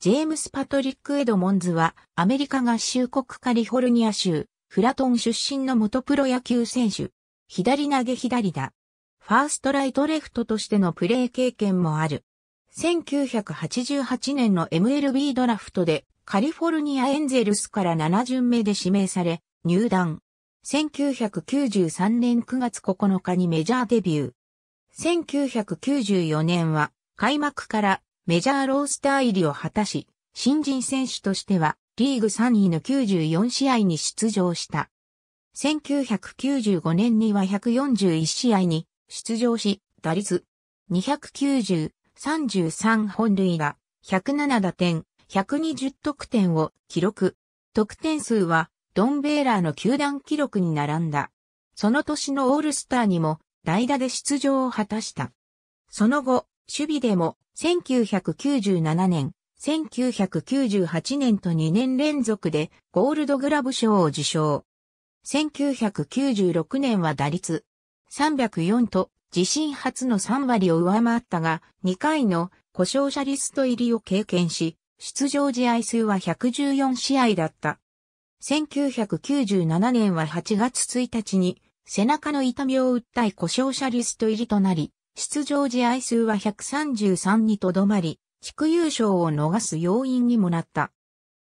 ジェームス・パトリック・エドモンズは、アメリカ合衆国カリフォルニア州、フラトン出身の元プロ野球選手。左投げ左打。ファーストライトレフトとしてのプレー経験もある。1988年の MLB ドラフトで、カリフォルニアエンゼルスから7巡目で指名され、入団。1993年9月9日にメジャーデビュー。1994年は、開幕からメジャーロースター入りを果たし、新人選手としてはリーグ3位の94試合に出場した。1995年には141試合に出場し、打率290、33本塁打、107打点、120得点を記録。得点数はドンベーラーの球団記録に並んだ。その年のオールスターにも代打で出場を果たした。その後、守備でも1997年、1998年と2年連続でゴールドグラブ賞を受賞。1996年は打率304と自身初の3割を上回ったが、2回の故障者リスト入りを経験し、出場試合数は114試合だった。1997年は8月1日に背中の痛みを訴え故障者リスト入りとなり、出場試合数は133にとどまり、地区優勝を逃す要因にもなった。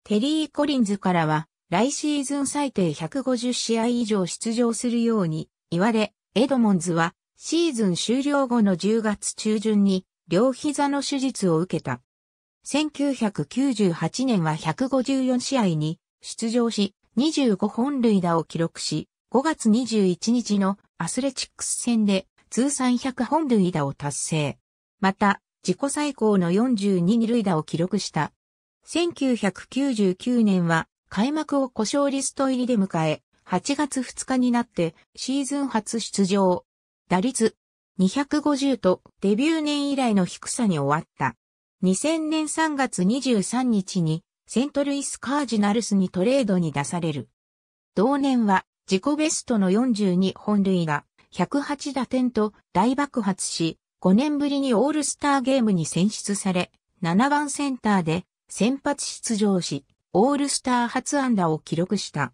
テリー・コリンズからは、来シーズン最低150試合以上出場するように言われ、エドモンズはシーズン終了後の10月中旬に両膝の手術を受けた。1998年は154試合に出場し、25本塁打を記録し、5月21日のアスレチックス戦で通算100本塁打を達成。また、自己最高の42二塁打を記録した。1999年は開幕を故障リスト入りで迎え、8月2日になってシーズン初出場。打率250とデビュー年以来の低さに終わった。2000年3月23日にセントルイスカージナルスにトレードに出される。同年は自己ベストの42本塁打、108打点と大爆発し、5年ぶりにオールスターゲームに選出され、7番センターで先発出場し、オールスター初安打を記録した。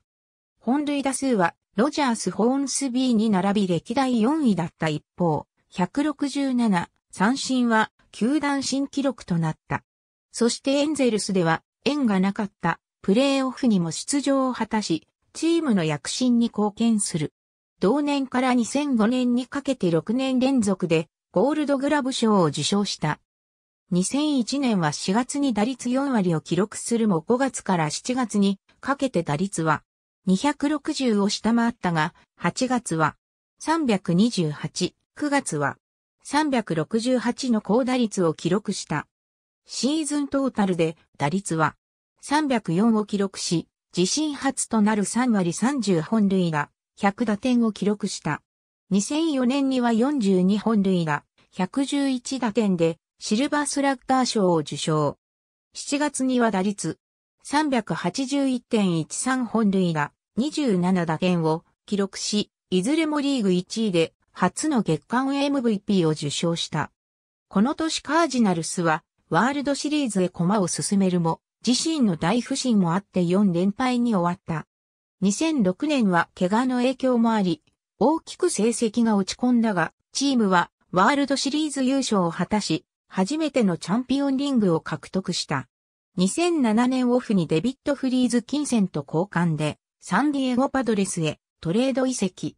本塁打数は、ロジャース・ホーンスビーに並び歴代4位だった一方、167、三振は、球団新記録となった。そしてエンゼルスでは、縁がなかった、プレーオフにも出場を果たし、チームの躍進に貢献する。同年から2005年にかけて6年連続でゴールドグラブ賞を受賞した。2001年は4月に打率4割を記録するも5月から7月にかけて打率は260を下回ったが、8月は328、9月は368の高打率を記録した。シーズントータルで打率は304を記録し、自身初となる3割30本塁打、100打点を記録した。2004年には42本塁打、111打点でシルバースラッガー賞を受賞。7月には打率381.13本塁打、27打点を記録し、いずれもリーグ1位で初の月間 MVP を受賞した。この年カージナルスはワールドシリーズへ駒を進めるも、自身の大不振もあって4連敗に終わった。2006年は怪我の影響もあり、大きく成績が落ち込んだが、チームはワールドシリーズ優勝を果たし、初めてのチャンピオンリングを獲得した。2007年オフにデビット・フリーズ金銭と交換で、サンディエゴパドレスへトレード移籍。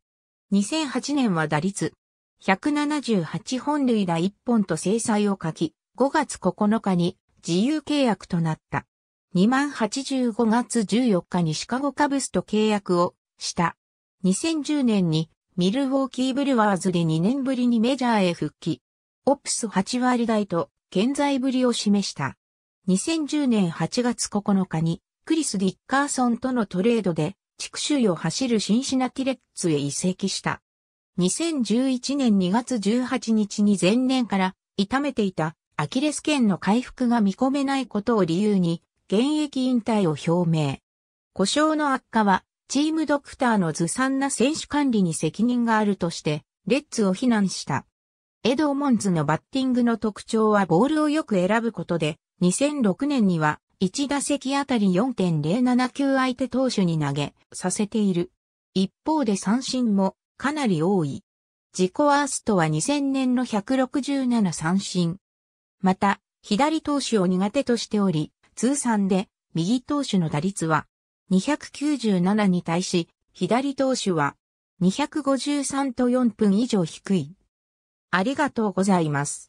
2008年は打率178本塁打1本と制裁を書き、5月9日に自由契約となった。2085月14日にシカゴカブスと契約をした。2010年にミルウォーキーブルワーズで2年ぶりにメジャーへ復帰。オプス8割台と健在ぶりを示した。2010年8月9日にクリス・ディッカーソンとのトレードで地区首を走るシンシナティレッツへ移籍した。2011年2月18日に前年から痛めていたアキレス腱の回復が見込めないことを理由に現役引退を表明。故障の悪化は、チームドクターのずさんな選手管理に責任があるとして、レッツを非難した。エドモンズのバッティングの特徴はボールをよく選ぶことで、2006年には1打席あたり4.07球相手投手に投げさせている。一方で三振もかなり多い。自己アーストは2000年の167三振。また、左投手を苦手としており、通算で右投手の打率は297に対し、左投手は253と4分以上低い。ありがとうございます。